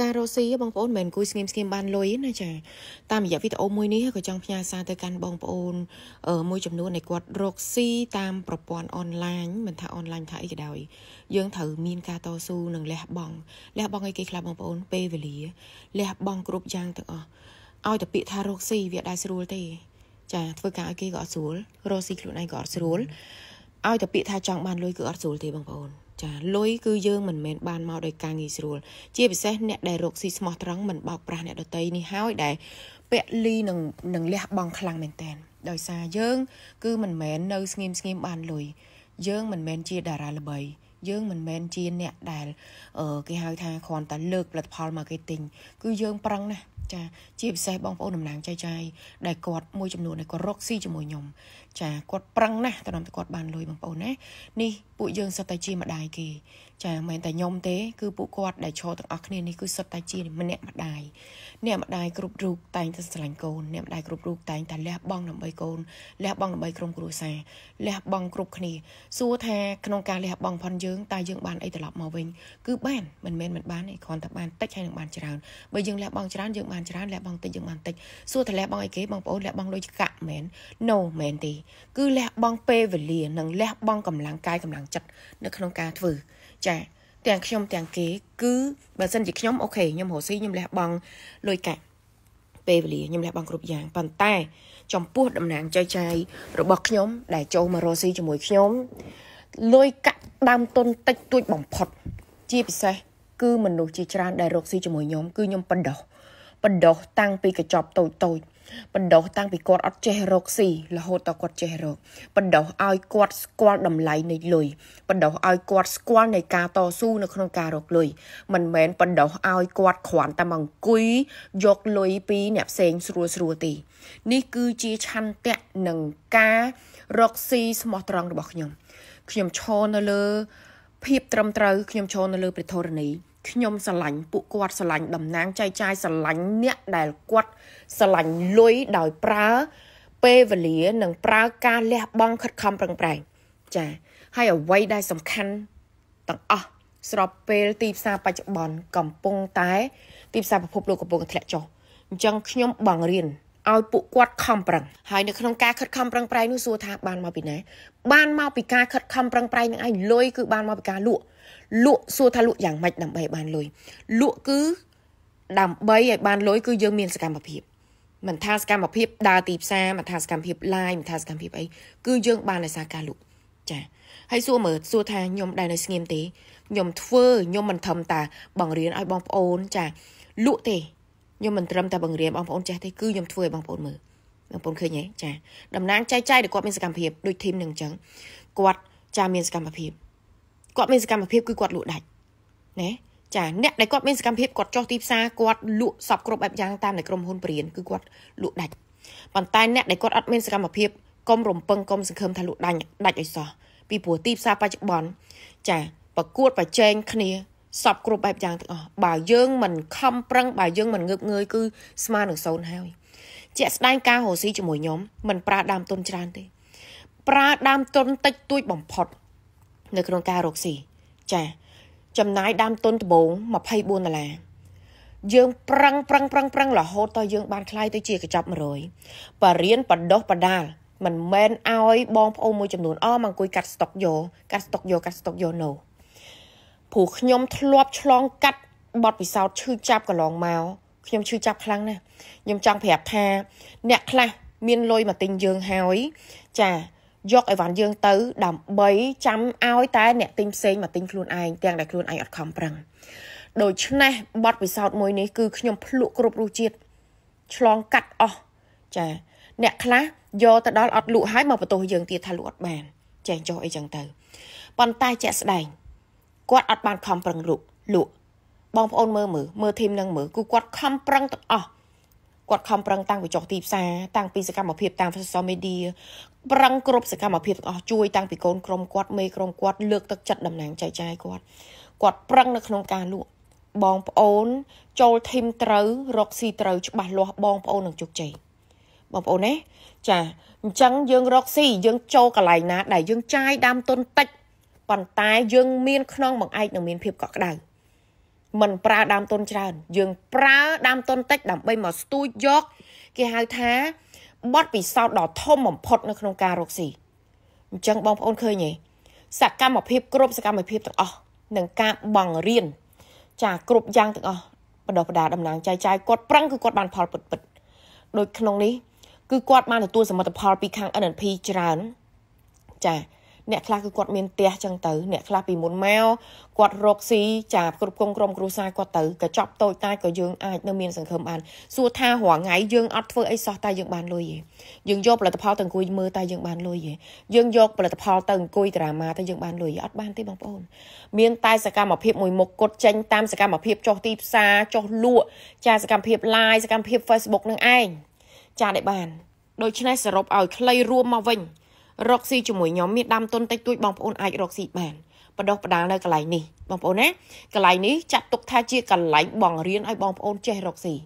ការរកស៊ីបងប្អូនមិនមែនអង្គុយស្ងៀមស្ងៀមបានលុយណាចាតាមរយៈវីដេអូមួយនេះក៏ចង់ផ្ញើសារទៅកាន់បងប្អូនមួយចំនួននៃគាត់រកស៊ីតាមប្រព័ន្ធអនឡាញមិនថាអនឡាញថាអីក៏ដោយ យើងត្រូវមានការតស៊ូនិងលះបង់លះបង់អីគេខ្លះបងប្អូនពេលវេលាលះបង់គ្រប់យ៉ាងទាំងអស់ឲ្យតែពាក្យថារកស៊ីវាដែរស្រួលទេចា ធ្វើការឲ្យគេក៏អត់ស្រួលរកស៊ីខ្លួនឯងក៏អត់ស្រួលឲ្យតែពាក្យថាចង់បានលុយគឺអត់ស្រួលទេបងប្អូនចាលុយគឺយើងមិនមែនបានមកដោយការងាយស្រួល ជាពិសេសអ្នកដែលរកស៊ីស្មោះត្រង់មិនបោកប្រាស់អ្នកដតីនេះហើយដែលពាក់លីនឹងនឹងលះបង់ខ្លាំងមែនតើដោយសារយើងគឺមិនមែននៅ ស្ងៀមស្ងៀមបានលុយយើងមិនមែនជាតារាល្បីយើងមិនមែនជា អ្នកដែលគេហៅថាគ្រាន់តែលើកផលិតផលមកគេទិញគឺយើងប្រឹងណាស់ចាជាពិសេសបងប្អូនតំណាងចៃចៃដែលគាត់មួយចំនួនគាត់រកស៊ីជាមួយខ្ញុំចាគាត់ប្រឹងណាស់តំណគាត់បានលុយបងប្អូនណានេះពួកយើងសិតតែជាម្ដាយគេចាមិនមែនតែខ្ញុំទេគឺពួកគាត់ដែលឈរទាំងអស់គ្នានេះគឺសុទ្ធតែជាម្នាក់ម្ដាយអ្នកម្ដាយគ្រប់រូបតែងតែស្រឡាញ់កូនអ្នកម្ដាយគ្រប់រូបតែងតែលះបង់ដើម្បីកូនលះបង់ដើម្បីក្រុមគ្រួសារលះបង់គ្រប់គ្នាសួរថាក្នុងការលះបង់ផនយើងតើយើងបានអីត្រឡប់មកវិញគឺបានមិនមែនមិនបានទេគ្រាន់តែបានតិចហើយនឹងបានច្រើនបើយើងលះបង់ច្រើនយើងបានច្រើនលះបង់តិចយើងបានតិចសួរថាលះបង់អីគេបងប្អូនលះបង់លុយកាក់មែន No មែនទេគឺលះបង់ពេលវេលានិងលះបង់កម្លាំងកាយកម្លាំងចិត្តនៅក្នុងការធ្វើចាទាំងខ្ញុំទាំងគេគឺបើសិនជាខ្ញុំអូខេខ្ញុំរស់ស៊ីខ្ញុំលះបង់លុយកាក់ពេលវេលាខ្ញុំលះបង់គ្រប់យ៉ាងប៉ុន្តែ ចំពោះតំណាងចៃចាយរបស់ខ្ញុំដែលចូលមករស់ស៊ីជាមួយខ្ញុំលុយកាក់ដើមទុនតិចតួចបំផុតជាពិសេសគឺមនុស្សជាច្រើនដែលរកស៊ីជាមួយខ្ញុំគឺខ្ញុំបណ្ដោះបណ្ដោះតាំងពីកញ្ចប់តូចតូចបណ្ដោះតាំងពីគាត់អត់ចេះរកស៊ីរហូតដល់គាត់ចេះរកបណ្ដោះឲ្យគាត់ស្គាល់តម្លៃនៃលុយបណ្ដោះឲ្យគាត់ស្គាល់នៃការតស៊ូនៅក្នុងការរកលុយមិនមែនបណ្ដោះឲ្យគាត់គ្រាន់តែមកអង្គុយយកលុយពីអ្នកផ្សេងស្រួលស្រួលទេនេះគឺជាឆន្ទៈនិងការរកស៊ីស្មោះត្រង់របស់ខ្ញុំខ្ញុំឈរនៅលើភាពត្រឹមត្រូវ ខ្ញុំឈរនៅលើព្រះធរណីខ្ញុំស្រឡាញ់ពួកគាត់ស្រឡាញ់តំណាងចៃចាយស្រឡាញ់អ្នកដែលគាត់ស្រឡាញ់លុយដោយប្រើ ពេលវេលា និងប្រើការលះបង់ខិតខំប្រឹងប្រែងចា៎ហើយអ្វីដែលសំខាន់ទាំងអស់ស្របពេលទីផ្សារបច្ចុប្បន្នកំពុងតែទីផ្សារពិភពលោកកំពុងតែធ្លាក់ចុះអញ្ចឹងខ្ញុំបង្រៀនឲ្យពួកគាត់ខំប្រឹងហើយនៅក្នុងការខិតខំប្រឹងប្រែងនោះសួរថាបានមកពីណាបានមកពីការខិតខំប្រឹងប្រែងនឹងឯងលុយគឺបានមកពីការលក់លក់សួរថាលក់យ៉ាងម៉េចដើម្បីបានលុយលក់គឺដើម្បីឲ្យបានលុយគឺយើងមានសកម្មភាពមិនថាសកម្មភាពដើរទីផ្សារមិនថាសកម្មភាព live មិនថាសកម្មភាពអីគឺយើងបានដោយសារការលក់ចាហើយសួរមើលសួរថាខ្ញុំដែរនៅស្ងៀមទេខ្ញុំធ្វើខ្ញុំមិនត្រឹមតែបង្រៀនឲ្យបងប្អូនចាលក់ទេខ្ញុំមិនត្រឹមតែបង្រៀនបងប្អូនចេះទេគឺខ្ញុំធ្វើឲ្យបងប្អូនមើលបងប្អូនឃើញទេចាតំណាងចែកចាយដែលគាត់មានសកម្មភាពដូចធីមនឹងអញ្ចឹងគាត់ចាមានសកម្មភាពគាត់មានសកម្មភាពគឺគាត់លក់ដាច់ណាចាអ្នកដែលគាត់មានសកម្មភាពគាត់ចុះទីផ្សារគាត់លក់សពគ្រប់បែបយ៉ាងតាមដែលក្រុមហ៊ុនព្រានគឺគាត់លក់ដាច់ប៉ុន្តែអ្នកដែលគាត់អត់មានសកម្មភាពកុំរំពឹងកុំសង្ឃឹមថាលក់ដាច់ដាច់ឲ្យសោះពីព្រោះទីផ្សារបច្ចុប្បន្នចាប្រកួតប្រជែងគ្នាសពគ្រប់បែបយ៉ាងទាំងអស់បើយើងមិនខំប្រឹងបើយើងមិនងើបងើយគឺស្មើនឹងសូន្យហើយជាក់ស្ដែងការរស់ស៊ីជាមួយខ្ញុំមិនប្រើដើមទុនច្រើនទេ ប្រើដើមទុនតិចតួចបំផុតនៅក្នុងការរកស៊ីចាចំណាយដើមទុនដំបូង24ដុល្លារយើងប្រឹងប្រឹងប្រឹងប្រឹងរហូតដល់យើងបានខ្លាយទៅជាកញ្ចប់100បរៀនបដោះបដាលមិនមែនឲ្យបងប្អូនមួយចំនួនអមកអង្គុយកាត់ស្តុកយកកាត់ស្តុកយកកាត់ស្តុកយកនោះព្រោះខ្ញុំធ្លាប់ឆ្លងកាត់បទពិសោធន៍ឈឺចាប់កន្លងមកខ្ញុំឈឺចាប់ខ្លាំងណាស់ខ្ញុំចង់ប្រាប់ថា អ្នកខ្លះមានលុយមកទិញយើងហើយចាយកអីវ៉ាន់យើងទៅដើម្បីចាំឲ្យតែ អ្នកទិញផ្សេងមកទិញខ្លួនឯងទាំងដែលខ្លួនឯងអត់ខំប្រឹងដូច្នេះបទពិសោធន៍មួយនេះគឺខ្ញុំភ្លក់គ្រប់រសជាតិឆ្លងកាត់អស់ចាអ្នកខ្លះយកទៅដល់អត់លក់ហើយមកបន្ទោសយើងទៀតថាលក់អត់បានចែងចោះអីចឹងទៅប៉ុន្តែជាក់ស្ដែងគាត់អត់បានខំប្រឹងលក់លក់បងប្អូនមើលមើលមើលធីមនឹងមើលគឺគាត់ខំប្រឹងទាំងអស់គាត់ខំប្រឹងតាំងពីចុះទីផ្សារតាំងពីសកម្មភាពតាម social media ប្រឹងគ្រប់សកម្មភាពទាំងអស់ជួយតាំងពីកូនក្រុមគាត់មេក្រុមគាត់លើកទឹកចិត្តតំណាងចែកចាយគាត់គាត់ប្រឹងនៅក្នុងការលក់បងប្អូន ចូលធីមត្រូវរកស៊ីត្រូវច្បាស់លាស់បងប្អូននឹងជោគជ័យបងប្អូនណាចាអញ្ចឹងយើងរកស៊ីយើង ចូលកន្លែងណាដែលយើងចាយដើមទុនតិចប៉ុន្តែយើងមានក្នុងបង្អែកនឹងមានភាពកក់ក្ដៅមិនប្រើដើមទុនច្រើនយើងប្រើដើមទុនតិចដើម្បីមកស្ទូចយកគេហៅថាបទពិសោធន៍ដ៏ធំបំផុត នៅក្នុងការរកស៊ីអញ្ចឹងបងប្អូនឃើញទេសកម្មភាពគ្រប់សកម្មភាពទាំងអស់នឹងការបង្រៀនចាគ្រប់យ៉ាងទាំងអស់បដិបដាតំណាងចាយចាយគាត់ប្រឹងគឺគាត់បានផលពិតពិតដូចក្នុងនេះគឺគាត់បានទទួលសមិទ្ធផលពីខាង NNP ច្រើនចាអ្នកខ្លះគឺគាត់មានផ្ទះចឹងទៅអ្នកខ្លះពីមុនមកគាត់រកស៊ីចាគ្រប់គ្រងក្រុមគ្រួសារគាត់ទៅក៏ចប់តូចតាចក៏យើងអាចនៅមានសង្ឃឹមបានសួរថារាល់ថ្ងៃយើងអត់ធ្វើអីសោះតែយើងបានលុយទេយើងយកផលិតផលទៅអង្គុយមើលតែយើងបានលុយទេយើងយកផលិតផលទៅអង្គុយត្រាម៉ាតែយើងបានលុយទេអត់បានទេបងប្អូនមាន តែសកម្មភាពមួយមុខគត់ចេញតាមសកម្មភាពចុះទីផ្សារចុះលក់ចាសកម្មភាព Live សកម្មភាព Facebook នឹងឯងចាដែលបានដូច្នេះសរុបឲ្យខ្លីរួមមកវិញរកស៊ីជាមួយខ្ញុំមានដាំទុនតិចតួចបងប្អូនអាចរកស៊ីបានបដោះបដាលនៅកន្លែងនេះបងប្អូនណាកន្លែងនេះចាត់ទុកថាជាកន្លែងបងរៀនឲ្យបងប្អូនចេះរកស៊ី